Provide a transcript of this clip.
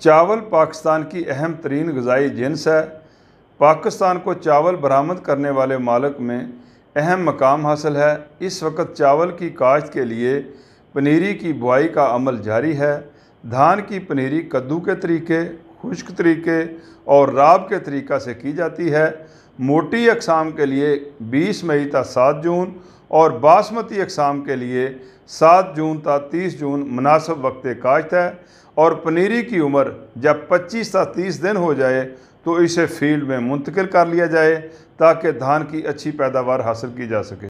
चावल पाकिस्तान की अहम तरीन गजाई जिनस है पाकिस्तान को चावल बरामद करने वाले मालक में अहम मकाम हासिल है इस वक्त चावल की काश्त के लिए पनीरी की बुआई का अमल जारी है धान की पनीरी कद्दू के तरीके खुश्क तरीके और राब के तरीक़ा से की जाती है मोटी अकसाम के लिए 20 मई तक सात जून और बासमती अकसाम के लिए 7 जून तक 30 जून मुनासब वक्त काश्त है और पनीरी की उम्र जब 25 तक 30 दिन हो जाए तो इसे फील्ड में मुंतकिल कर लिया जाए ताकि धान की अच्छी पैदावार हासिल की जा सके